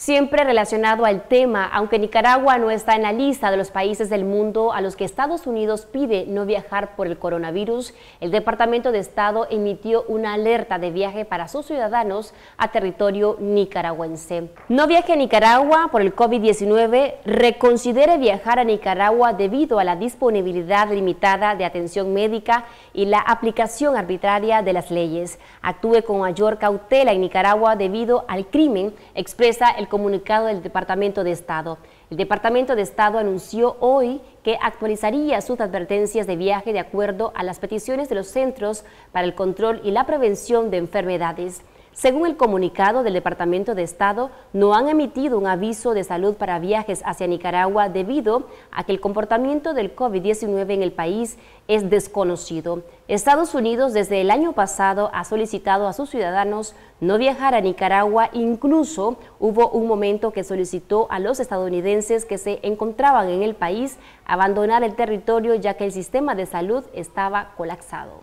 Siempre relacionado al tema, aunque Nicaragua no está en la lista de los países del mundo a los que Estados Unidos pide no viajar por el coronavirus, el Departamento de Estado emitió una alerta de viaje para sus ciudadanos a territorio nicaragüense. No viaje a Nicaragua por el COVID-19, reconsidere viajar a Nicaragua debido a la disponibilidad limitada de atención médica y la aplicación arbitraria de las leyes. Actúe con mayor cautela en Nicaragua debido al crimen, expresa el comunicado del Departamento de Estado. El Departamento de Estado anunció hoy que actualizaría sus advertencias de viaje de acuerdo a las peticiones de los Centros para el Control y la Prevención de Enfermedades. Según el comunicado del Departamento de Estado, no han emitido un aviso de salud para viajes hacia Nicaragua debido a que el comportamiento del COVID-19 en el país es desconocido. Estados Unidos desde el año pasado ha solicitado a sus ciudadanos no viajar a Nicaragua. Incluso hubo un momento que solicitó a los estadounidenses que se encontraban en el país abandonar el territorio ya que el sistema de salud estaba colapsado.